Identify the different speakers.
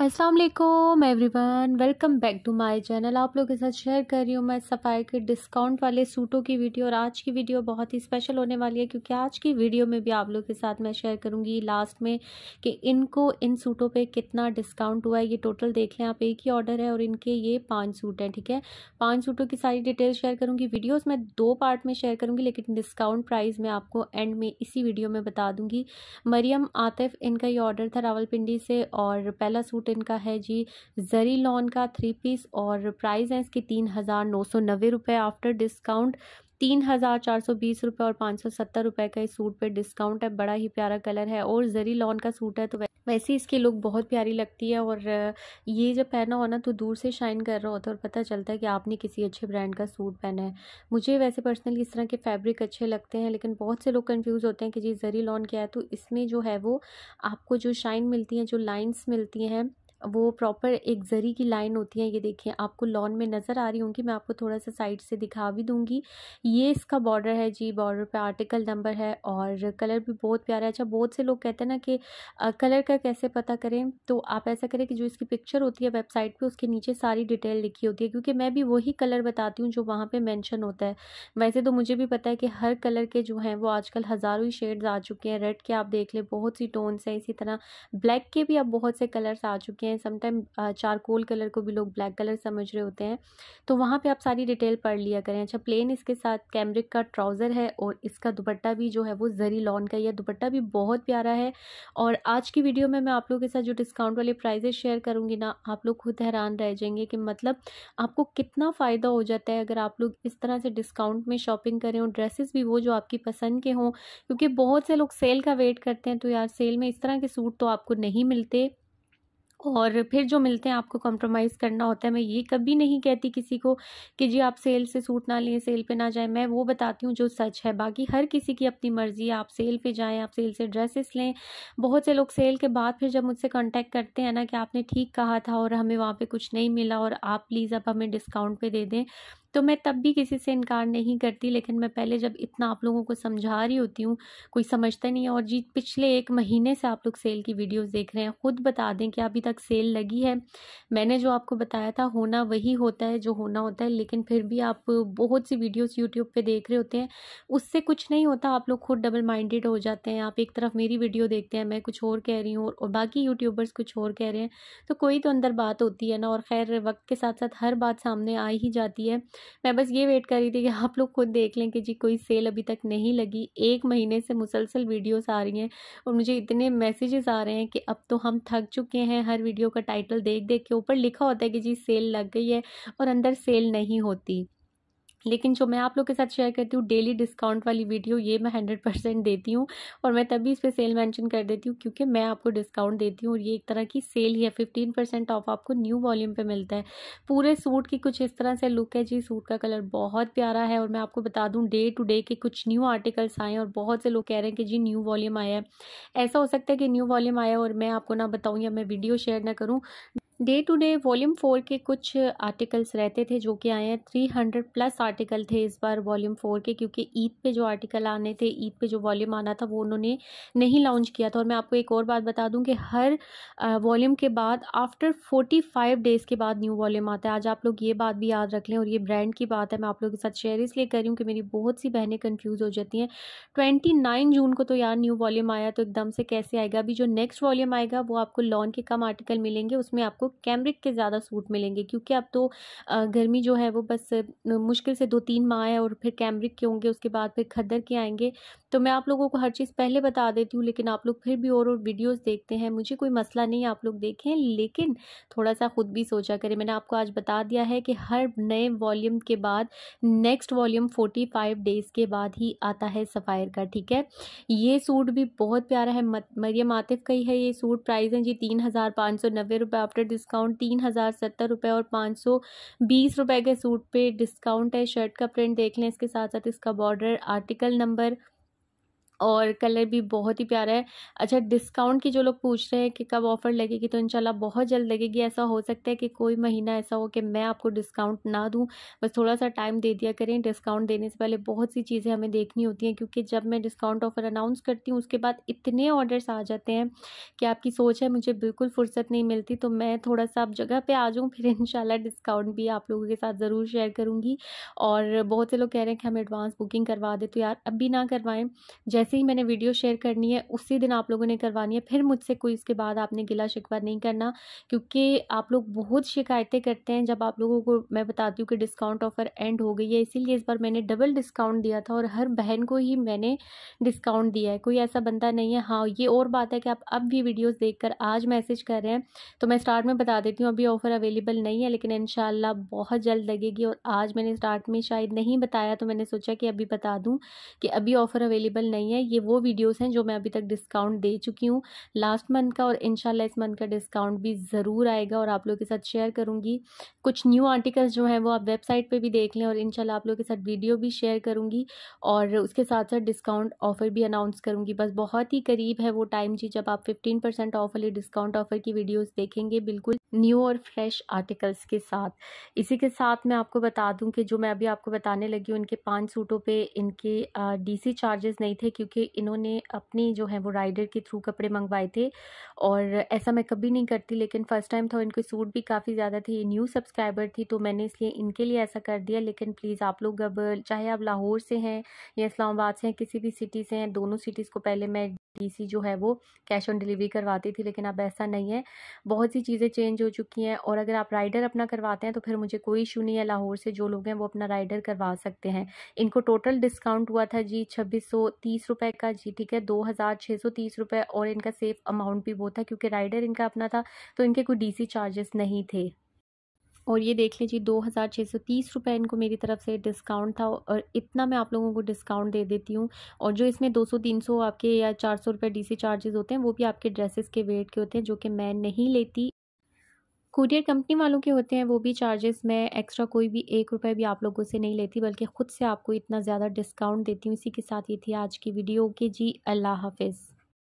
Speaker 1: अस्सलाम वालेकुम everyone welcome back to my channel आप लोगों के साथ शेयर कर रही हूँ मैं सफ़ाई के डिस्काउंट वाले सूटों की वीडियो और आज की वीडियो बहुत ही स्पेशल होने वाली है क्योंकि आज की वीडियो में भी आप लोगों के साथ मैं शेयर करूँगी लास्ट में कि इनको इन सूटों पे कितना डिस्काउंट हुआ है ये टोटल देख लें आप एक ही ऑर्डर है और इनके ये पाँच सूट हैं ठीक है पाँच सूटों की सारी डिटेल शेयर करूँगी वीडियोज़ मैं दो पार्ट में शेयर करूँगी लेकिन डिस्काउंट प्राइस मैं आपको एंड में इसी वीडियो में बता दूँगी मरियम आतिफ इनका ये ऑर्डर था रावलपिंडी से और पहला सूट सूट इनका है जी जरी लॉन का थ्री पीस और प्राइस है इसके तीन हज़ार नौ सौ नब्बे रुपये आफ्टर डिस्काउंट तीन हज़ार चार सौ बीस रुपये और पाँच सौ सत्तर रुपये का इस सूट पे डिस्काउंट है बड़ा ही प्यारा कलर है और जरी लॉन का सूट है तो वैसे इसकी लुक बहुत प्यारी लगती है और ये जब पहना हो ना तो दूर से शाइन कर रहा होता है और पता चलता है कि आपने किसी अच्छे ब्रांड का सूट पहना है मुझे वैसे पर्सनली इस तरह के फैब्रिक अच्छे लगते हैं लेकिन बहुत से लोग कन्फ्यूज़ होते हैं कि जी जरी लॉन क्या है तो इसमें जो है वो आपको जो शाइन मिलती है जो लाइन्स मिलती हैं वो प्रॉपर एक जरी की लाइन होती है ये देखिए आपको लॉन में नज़र आ रही होंगी मैं आपको थोड़ा सा साइड से दिखा भी दूंगी ये इसका बॉर्डर है जी बॉर्डर पे आर्टिकल नंबर है और कलर भी बहुत प्यारा है अच्छा बहुत से लोग कहते हैं ना कि कलर का कैसे पता करें तो आप ऐसा करें कि जो इसकी पिक्चर होती है वेबसाइट पर उसके नीचे सारी डिटेल लिखी होती है क्योंकि मैं भी वही कलर बताती हूँ जो वहाँ पर मैंशन होता है वैसे तो मुझे भी पता है कि हर कलर के जो हैं वो आजकल हज़ारों ही शेड्स आ चुके हैं रेड के आप देख लें बहुत सी टोन्स हैं इसी तरह ब्लैक के भी अब बहुत से कलर्स आ चुके हैं हैं समटाइम चारकोल कलर को भी लोग ब्लैक कलर समझ रहे होते हैं तो वहाँ पे आप सारी डिटेल पढ़ लिया करें अच्छा प्लेन इसके साथ कैमरिक का ट्राउज़र है और इसका दुपट्टा भी जो है वो जरी लॉन का यह दुपट्टा भी बहुत प्यारा है और आज की वीडियो में मैं आप लोगों के साथ जो डिस्काउंट वाले प्राइजेस शेयर करूँगी ना आप लोग खुद हैरान रह जाएंगे कि मतलब आपको कितना फ़ायदा हो जाता है अगर आप लोग इस तरह से डिस्काउंट में शॉपिंग करें और ड्रेसेस भी वो जो आपकी पसंद के हों क्योंकि बहुत से लोग सेल का वेट करते हैं तो यार सेल में इस तरह के सूट तो आपको नहीं मिलते और फिर जो मिलते हैं आपको कॉम्प्रोमाइज़ करना होता है मैं ये कभी नहीं कहती किसी को कि जी आप सेल से सूट ना लें सेल पे ना जाएं मैं वो बताती हूँ जो सच है बाकी हर किसी की अपनी मर्ज़ी है आप सेल पे जाएं आप सेल से ड्रेसेस लें बहुत से लोग सेल के बाद फिर जब मुझसे कांटेक्ट करते हैं ना कि आपने ठीक कहा था और हमें वहाँ पर कुछ नहीं मिला और आप प्लीज़ अब हमें डिस्काउंट पर दे दें तो मैं तब भी किसी से इनकार नहीं करती लेकिन मैं पहले जब इतना आप लोगों को समझा रही होती हूँ कोई समझता नहीं है और जी पिछले एक महीने से आप लोग सेल की वीडियोस देख रहे हैं खुद बता दें कि अभी तक सेल लगी है मैंने जो आपको बताया था होना वही होता है जो होना होता है लेकिन फिर भी आप बहुत सी वीडियोज़ यूट्यूब पर देख रहे होते हैं उससे कुछ नहीं होता आप लोग खुद डबल माइंडेड हो जाते हैं आप एक तरफ मेरी वीडियो देखते हैं मैं कुछ और कह रही हूँ और बाकी यूट्यूबर्स कुछ और कह रहे हैं तो कोई तो अंदर बात होती है ना और खैर वक्त के साथ साथ हर बात सामने आ ही जाती है मैं बस ये वेट कर रही थी कि आप लोग खुद देख लें कि जी कोई सेल अभी तक नहीं लगी एक महीने से मुसलसल वीडियोस आ रही हैं और मुझे इतने मैसेजेस आ रहे हैं कि अब तो हम थक चुके हैं हर वीडियो का टाइटल देख देख के ऊपर लिखा होता है कि जी सेल लग गई है और अंदर सेल नहीं होती लेकिन जो मैं आप लोग के साथ शेयर करती हूँ डेली डिस्काउंट वाली वीडियो ये मैं हंड्रेड परसेंट देती हूँ और मैं तभी इस पर सेल मेंशन कर देती हूँ क्योंकि मैं आपको डिस्काउंट देती हूँ और ये एक तरह की सेल ही है फिफ्टीन परसेंट ऑफ आपको न्यू वॉल्यूम पे मिलता है पूरे सूट की कुछ इस तरह से लुक है जी सूट का कलर बहुत प्यारा है और मैं आपको बता दूँ डे टू डे के कुछ न्यू आर्टिकल्स आए और बहुत से लोग कह रहे हैं कि जी न्यू वॉल्यूम आया है ऐसा हो सकता है कि न्यू वॉल्यूम आया और मैं आपको ना बताऊँ या मैं वीडियो शेयर ना करूँ day to day volume four के कुछ आर्टिकल्स रहते थे जो कि आए हैं थ्री हंड्रेड प्लस आर्टिकल थे इस बार वॉल्यूम फोर के क्योंकि ईद पे जो आर्टिकल आने थे ईद पे जो वॉल्यूम आना था वो उन्होंने नहीं लॉन्च किया था और मैं आपको एक और बात बता दूं कि हर वॉल्यूम के बाद आफ्टर फोर्टी फाइव डेज़ के बाद न्यू वॉल्यूम आता है आज आप लोग ये बात भी याद रख लें और ये ब्रांड की बात है मैं आप लोगों के साथ शेयर इसलिए कर रही हूँ कि मेरी बहुत सी बहनें कन्फ्यूज़ हो जाती हैं ट्वेंटी नाइन जून को तो यार न्यू वॉल्यूम आया तो एकदम से कैसे आएगा अभी जो नेक्स्ट वॉल्यूम आएगा वो आपको लॉन के कम आर्टिकल मिलेंगे उसमें आपको कैमरिक के ज़्यादा सूट मिलेंगे क्योंकि अब तो गर्मी जो है वो बस मुश्किल से दो तीन माह है और फिर कैमरिक के होंगे उसके बाद फिर खद्दर के आएंगे तो मैं आप लोगों को हर चीज़ पहले बता देती हूँ लेकिन आप लोग फिर भी और और वीडियोस देखते हैं मुझे कोई मसला नहीं आप लोग देखें लेकिन थोड़ा सा ख़ुद भी सोचा करें मैंने आपको आज बता दिया है कि हर नए वॉल्यूम के बाद नेक्स्ट वॉल्यूम 45 डेज़ के बाद ही आता है सफ़ायर का ठीक है ये सूट भी बहुत प्यारा है मरियम आतिफ का ही है ये सूट प्राइस है जी तीन हज़ार पाँच सौ नब्बे रुपये आफ्टर डिस डिस्काउंट तीन हज़ार सत्तर रुपये और पाँच सौ बीस रुपये के सूट पे डिस्काउंट है शर्ट का प्रिंट देख लें इसके साथ साथ इसका बॉर्डर आर्टिकल नंबर और कलर भी बहुत ही प्यारा है अच्छा डिस्काउंट की जो लोग पूछ रहे हैं कि कब ऑफ़र लगेगी तो इंशाल्लाह बहुत जल्द लगेगी ऐसा हो सकता है कि कोई महीना ऐसा हो कि मैं आपको डिस्काउंट ना दूँ बस थोड़ा सा टाइम दे दिया करें डिस्काउंट देने से पहले बहुत सी चीज़ें हमें देखनी होती हैं क्योंकि जब मैं डिस्काउंट ऑफ़र अनाउंस करती हूँ उसके बाद इतने ऑर्डर्स आ जाते हैं कि आपकी सोच है मुझे बिल्कुल फुर्सत नहीं मिलती तो मैं थोड़ा सा आप जगह पर आ जाऊँ फिर इन डिस्काउंट भी आप लोगों के साथ ज़रूर शेयर करूँगी और बहुत से लोग कह रहे हैं कि हम एडवांस बुकिंग करवा दे तो यार अभी ना करवाएं जैसे जैसे ही मैंने वीडियो शेयर करनी है उसी दिन आप लोगों ने करवानी है फिर मुझसे कोई इसके बाद आपने गिला शिकवा नहीं करना क्योंकि आप लोग बहुत शिकायतें करते हैं जब आप लोगों को मैं बताती हूँ कि डिस्काउंट ऑफ़र एंड हो गई है इसीलिए इस बार मैंने डबल डिस्काउंट दिया था और हर बहन को ही मैंने डिस्काउंट दिया है कोई ऐसा बंदा नहीं है हाँ ये और बात है कि आप अब भी वीडियोज़ देख आज मैसेज कर रहे हैं तो मैं स्टार्ट में बता देती हूँ अभी ऑफ़र अवेलेबल नहीं है लेकिन इन बहुत जल्द लगेगी और आज मैंने स्टार्ट में शायद नहीं बताया तो मैंने सोचा कि अभी बता दूँ कि अभी ऑफ़र अवेलेबल नहीं है हैं ये वो वीडियोस हैं जो मैं अभी तक डिस्काउंट दे चुकी हूँ लास्ट मंथ का और इनशाला इस मंथ का डिस्काउंट भी ज़रूर आएगा और आप लोग के साथ शेयर करूँगी कुछ न्यू आर्टिकल्स जो हैं वो आप वेबसाइट पर भी देख लें और इनशाला आप लोग के साथ वीडियो भी शेयर करूँगी और उसके साथ साथ डिस्काउंट ऑफ़र भी अनाउंस करूँगी बस बहुत ही करीब है वो टाइम जी जब आप फिफ्टीन परसेंट ऑफ वाली डिस्काउंट ऑफ़र की वीडियोज़ देखेंगे बिल्कुल न्यू और फ्रेश आर्टिकल्स के साथ इसी के साथ मैं आपको बता दूं कि जो मैं अभी आपको बताने लगी हूँ इनके पांच सूटों पे इनके डीसी चार्जेस नहीं थे क्योंकि क्योंकि इन्होंने अपनी जो है वो राइडर के थ्रू कपड़े मंगवाए थे और ऐसा मैं कभी नहीं करती लेकिन फ़र्स्ट टाइम था इनके सूट भी काफ़ी ज़्यादा थे ये न्यू सब्सक्राइबर थी तो मैंने इसलिए इनके लिए ऐसा कर दिया लेकिन प्लीज़ आप लोग अब चाहे आप लाहौर से हैं या इस्लामाबाद से हैं किसी भी सिटी से हैं दोनों सिटीज़ को पहले मैं टीसी जो है वो कैश ऑन डिलीवरी करवाती थी लेकिन अब ऐसा नहीं है बहुत सी चीज़ें चेंज हो चुकी हैं और अगर आप राइडर अपना करवाते हैं तो फिर मुझे कोई इशू नहीं है लाहौर से जो लोग हैं वो अपना राइडर करवा सकते हैं इनको टोटल डिस्काउंट हुआ था जी छब्बीस सौ तीस रुपये का जी ठीक है दो हज़ार छः सौ तीस रुपये और इनका सेफ अमाउंट भी वो था क्योंकि राइडर इनका अपना था तो इनके कोई सी चार्जेस नहीं थे और ये देख लीजिए दो हज़ार छः सौ तीस रुपये इनको मेरी तरफ से डिस्काउंट था और इतना मैं आप लोगों को डिस्काउंट दे देती हूँ और जो इसमें दो सौ तीन सौ आपके या चार सौ रुपये डी चार्जेस होते हैं वो भी आपके ड्रेसेस के वेट के होते हैं जो कि मैं नहीं लेती कुरियर कंपनी वालों के होते हैं वो भी चार्जेस मैं एक्स्ट्रा कोई भी एक रुपये भी आप लोगों से नहीं लेती बल्कि ख़ुद से आपको इतना ज़्यादा डिस्काउंट देती हूँ इसी के साथ ये थी आज की वीडियो के जी अल्लाह हाफिज़